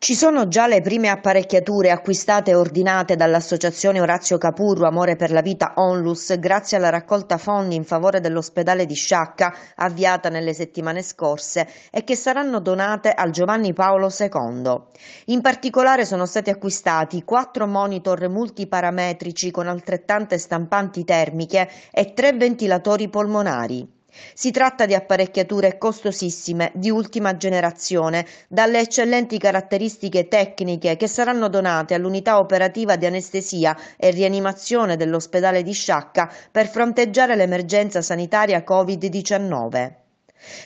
Ci sono già le prime apparecchiature acquistate e ordinate dall'associazione Orazio Capurro Amore per la Vita Onlus grazie alla raccolta fondi in favore dell'ospedale di Sciacca avviata nelle settimane scorse e che saranno donate al Giovanni Paolo II. In particolare sono stati acquistati quattro monitor multiparametrici con altrettante stampanti termiche e tre ventilatori polmonari. Si tratta di apparecchiature costosissime, di ultima generazione, dalle eccellenti caratteristiche tecniche che saranno donate all'unità operativa di anestesia e rianimazione dell'ospedale di Sciacca per fronteggiare l'emergenza sanitaria Covid-19.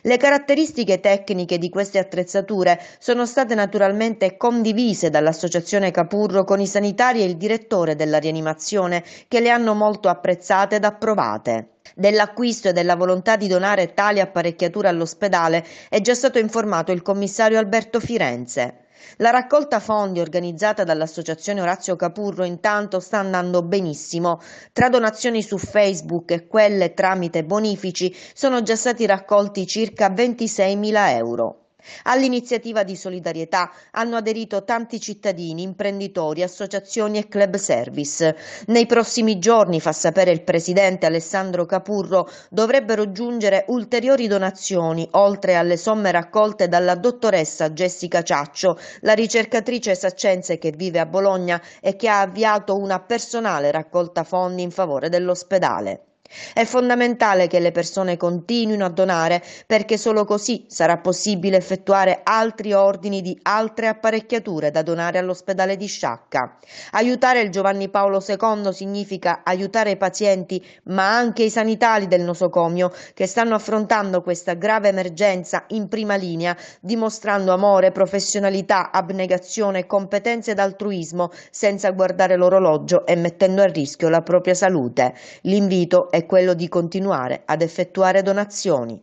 Le caratteristiche tecniche di queste attrezzature sono state naturalmente condivise dall'Associazione Capurro con i sanitari e il direttore della rianimazione che le hanno molto apprezzate ed approvate. Dell'acquisto e della volontà di donare tali apparecchiature all'ospedale è già stato informato il commissario Alberto Firenze. La raccolta fondi organizzata dall'associazione Orazio Capurro intanto sta andando benissimo. Tra donazioni su Facebook e quelle tramite bonifici sono già stati raccolti circa 26.000 euro. All'iniziativa di solidarietà hanno aderito tanti cittadini, imprenditori, associazioni e club service. Nei prossimi giorni, fa sapere il presidente Alessandro Capurro, dovrebbero giungere ulteriori donazioni, oltre alle somme raccolte dalla dottoressa Jessica Ciaccio, la ricercatrice saccense che vive a Bologna e che ha avviato una personale raccolta fondi in favore dell'ospedale. È fondamentale che le persone continuino a donare perché solo così sarà possibile effettuare altri ordini di altre apparecchiature da donare all'ospedale di Sciacca. Aiutare il Giovanni Paolo II significa aiutare i pazienti ma anche i sanitari del nosocomio che stanno affrontando questa grave emergenza in prima linea dimostrando amore, professionalità, abnegazione, competenze ed altruismo senza guardare l'orologio e mettendo a rischio la propria salute. L'invito è è quello di continuare ad effettuare donazioni.